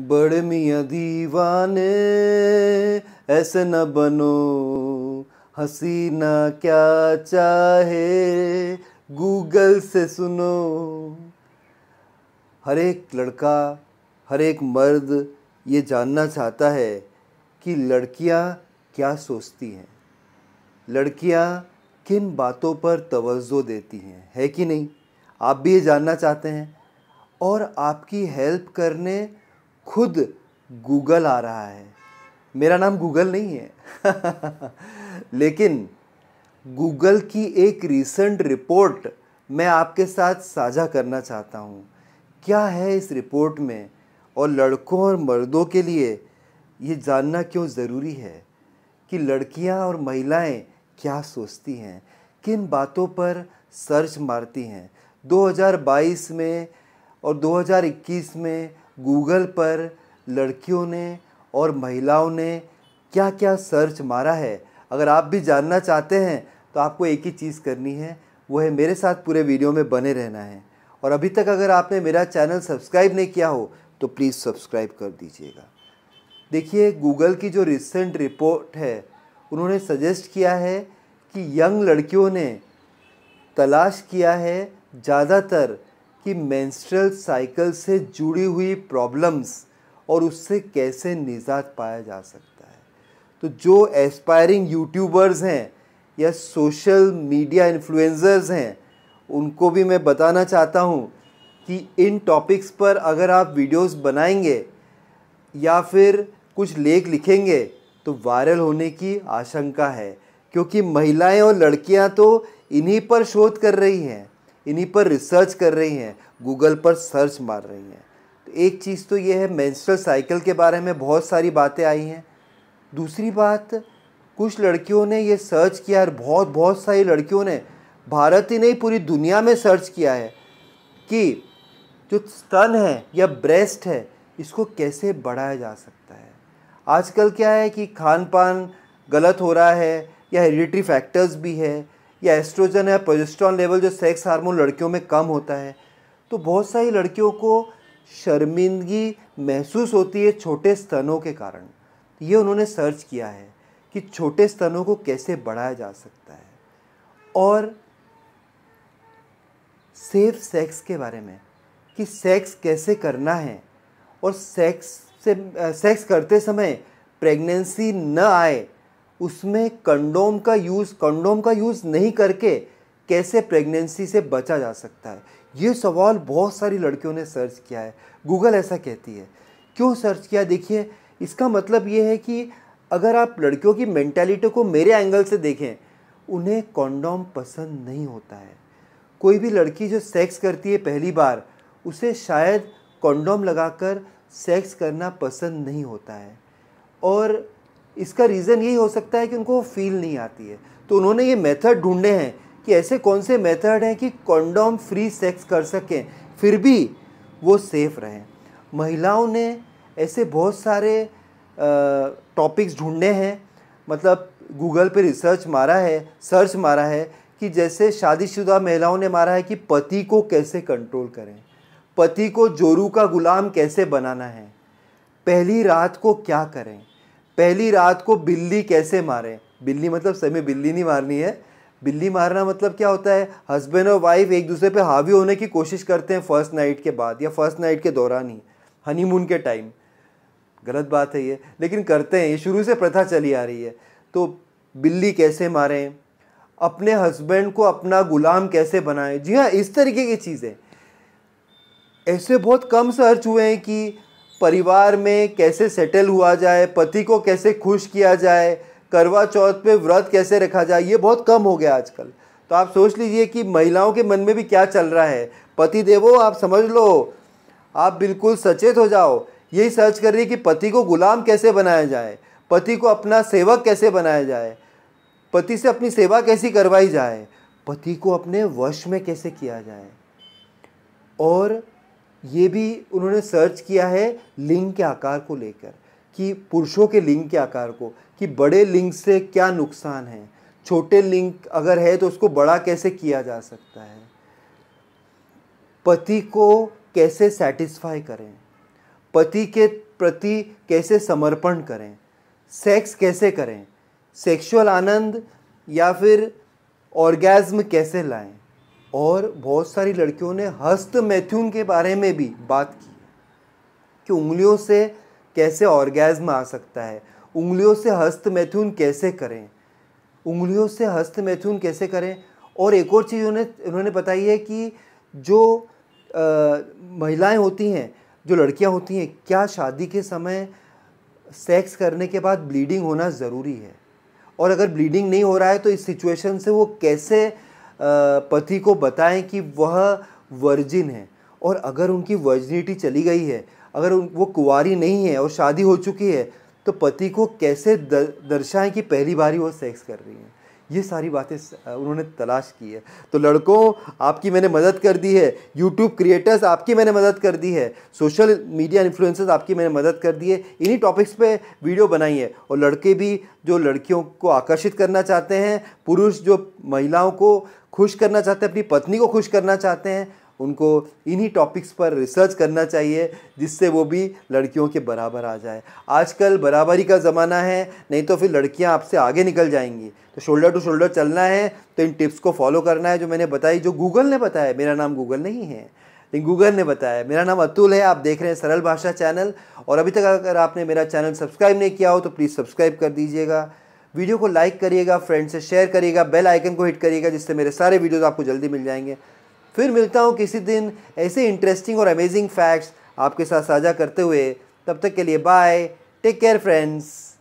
बड़े मियाँ दीवाने ऐसे न बनो हसीना क्या चाहे गूगल से सुनो हर एक लड़का हर एक मर्द ये जानना चाहता है कि लड़कियाँ क्या सोचती हैं लड़कियाँ किन बातों पर तवज्जो देती हैं है कि नहीं आप भी ये जानना चाहते हैं और आपकी हेल्प करने खुद गूगल आ रहा है मेरा नाम गूगल नहीं है लेकिन गूगल की एक रिसेंट रिपोर्ट मैं आपके साथ साझा करना चाहता हूँ क्या है इस रिपोर्ट में और लड़कों और मर्दों के लिए ये जानना क्यों ज़रूरी है कि लड़कियाँ और महिलाएँ क्या सोचती हैं किन बातों पर सर्च मारती हैं 2022 में और 2021 में गूगल पर लड़कियों ने और महिलाओं ने क्या क्या सर्च मारा है अगर आप भी जानना चाहते हैं तो आपको एक ही चीज़ करनी है वो है मेरे साथ पूरे वीडियो में बने रहना है और अभी तक अगर आपने मेरा चैनल सब्सक्राइब नहीं किया हो तो प्लीज़ सब्सक्राइब कर दीजिएगा देखिए गूगल की जो रिसेंट रिपोर्ट है उन्होंने सजेस्ट किया है कि यंग लड़कियों ने तलाश किया है ज़्यादातर कि मेंस्ट्रुअल साइकिल से जुड़ी हुई प्रॉब्लम्स और उससे कैसे निजात पाया जा सकता है तो जो एस्पायरिंग यूट्यूबर्स हैं या सोशल मीडिया इन्फ्लुएंसर्स हैं उनको भी मैं बताना चाहता हूँ कि इन टॉपिक्स पर अगर आप वीडियोस बनाएंगे या फिर कुछ लेख लिखेंगे तो वायरल होने की आशंका है क्योंकि महिलाएं और लड़कियां तो इन्हीं पर शोध कर रही हैं इन्हीं पर रिसर्च कर रही हैं गूगल पर सर्च मार रही हैं तो एक चीज़ तो ये है मेंस्ट्रुअल साइकिल के बारे में बहुत सारी बातें आई हैं दूसरी बात कुछ लड़कियों ने ये सर्च किया है बहुत बहुत सारी लड़कियों ने भारत ही नहीं पूरी दुनिया में सर्च किया है कि जो स्तन है या ब्रेस्ट है इसको कैसे बढ़ाया जा सकता है आजकल क्या है कि खान पान गलत हो रहा है या हेरिडिटरी फैक्टर्स भी है या एस्ट्रोजन या प्रोजेस्ट्रॉन लेवल जो सेक्स हार्मोन लड़कियों में कम होता है तो बहुत सारी लड़कियों को शर्मिंदगी महसूस होती है छोटे स्तनों के कारण ये उन्होंने सर्च किया है कि छोटे स्तनों को कैसे बढ़ाया जा सकता है और सेफ सेक्स के बारे में कि सेक्स कैसे करना है और सेक्स से सेक्स करते समय प्रेगनेंसी न आए उसमें कंडोम का यूज़ कंडोम का यूज़ नहीं करके कैसे प्रेगनेंसी से बचा जा सकता है ये सवाल बहुत सारी लड़कियों ने सर्च किया है गूगल ऐसा कहती है क्यों सर्च किया देखिए इसका मतलब ये है कि अगर आप लड़कियों की मैंटेलिटी को मेरे एंगल से देखें उन्हें कॉन्डोम पसंद नहीं होता है कोई भी लड़की जो सेक्स करती है पहली बार उसे शायद कॉन्डोम लगाकर सेक्स करना पसंद नहीं होता है और इसका रीज़न यही हो सकता है कि उनको फील नहीं आती है तो उन्होंने ये मेथड ढूंढे हैं कि ऐसे कौन से मेथड हैं कि कॉन्डोम फ्री सेक्स कर सकें फिर भी वो सेफ़ रहें महिलाओं ने ऐसे बहुत सारे टॉपिक्स ढूंढे हैं मतलब गूगल पे रिसर्च मारा है सर्च मारा है कि जैसे शादीशुदा महिलाओं ने मारा है कि पति को कैसे कंट्रोल करें पति को जोरू का गुलाम कैसे बनाना है पहली रात को क्या करें पहली रात को बिल्ली कैसे मारें बिल्ली मतलब सही में बिल्ली नहीं मारनी है बिल्ली मारना मतलब क्या होता है हस्बैंड और वाइफ एक दूसरे पे हावी होने की कोशिश करते हैं फर्स्ट नाइट के बाद या फर्स्ट नाइट के दौरान ही हनीमून के टाइम गलत बात है ये लेकिन करते हैं ये शुरू से प्रथा चली आ रही है तो बिल्ली कैसे मारें अपने हस्बैंड को अपना गुलाम कैसे बनाएं जी हाँ इस तरीके की चीज़ें ऐसे बहुत कम सर्च हुए हैं कि परिवार में कैसे सेटल हुआ जाए पति को कैसे खुश किया जाए करवा चौथ पे व्रत कैसे रखा जाए ये बहुत कम हो गया आजकल तो आप सोच लीजिए कि महिलाओं के मन में भी क्या चल रहा है पति देवो आप समझ लो आप बिल्कुल सचेत हो जाओ यही सर्च कर रही है कि पति को गुलाम कैसे बनाया जाए पति को अपना सेवक कैसे बनाया जाए पति से अपनी सेवा कैसी करवाई जाए पति को अपने वश में कैसे किया जाए और ये भी उन्होंने सर्च किया है लिंग के आकार को लेकर कि पुरुषों के लिंग के आकार को कि बड़े लिंग से क्या नुकसान है छोटे लिंग अगर है तो उसको बड़ा कैसे किया जा सकता है पति को कैसे सेटिस्फाई करें पति के प्रति कैसे समर्पण करें सेक्स कैसे करें सेक्सुअल आनंद या फिर ऑर्गेज्म कैसे लाएं और बहुत सारी लड़कियों ने हस्त मैथ्यून के बारे में भी बात की कि उंगलियों से कैसे ऑर्गेज्म आ सकता है उंगलियों से हस्त मैथुन कैसे करें उंगलियों से हस्त मैथ्यून कैसे करें और एक और चीज़ उन्होंने उन्होंने बताई है कि जो महिलाएं होती हैं जो लड़कियां होती हैं क्या शादी के समय सेक्स करने के बाद ब्लीडिंग होना ज़रूरी है और अगर ब्लीडिंग नहीं हो रहा है तो इस सिचुएशन से वो कैसे पति को बताएं कि वह वर्जिन है और अगर उनकी वर्जिनिटी चली गई है अगर वो कुंवारी नहीं है और शादी हो चुकी है तो पति को कैसे दर्शाएं कि पहली बार ही वो सेक्स कर रही हैं ये सारी बातें उन्होंने तलाश की है तो लड़कों आपकी मैंने मदद कर दी है यूट्यूब क्रिएटर्स आपकी मैंने मदद कर दी है सोशल मीडिया इन्फ्लुएंसर्स आपकी मैंने मदद कर दी है इन्हीं टॉपिक्स पे वीडियो बनाई है और लड़के भी जो लड़कियों को आकर्षित करना चाहते हैं पुरुष जो महिलाओं को खुश करना चाहते हैं अपनी पत्नी को खुश करना चाहते हैं उनको इन्हीं टॉपिक्स पर रिसर्च करना चाहिए जिससे वो भी लड़कियों के बराबर आ जाए आजकल बराबरी का ज़माना है नहीं तो फिर लड़कियां आपसे आगे निकल जाएंगी तो शोल्डर टू शोल्डर चलना है तो इन टिप्स को फॉलो करना है जो मैंने बताई जो गूगल ने बताया मेरा नाम गूगल नहीं है लेकिन गूगल ने बताया मेरा नाम अतुल है आप देख रहे हैं सरल भाषा चैनल और अभी तक अगर आपने मेरा चैनल सब्सक्राइब नहीं किया हो तो प्लीज़ सब्सक्राइब कर दीजिएगा वीडियो को लाइक करिएगा फ्रेंड से शेयर करिएगा बेल आइकन को हिट करिएगा जिससे मेरे सारे वीडियोज़ आपको जल्दी मिल जाएंगे फिर मिलता हूँ किसी दिन ऐसे इंटरेस्टिंग और अमेजिंग फैक्ट्स आपके साथ साझा करते हुए तब तक के लिए बाय टेक केयर फ्रेंड्स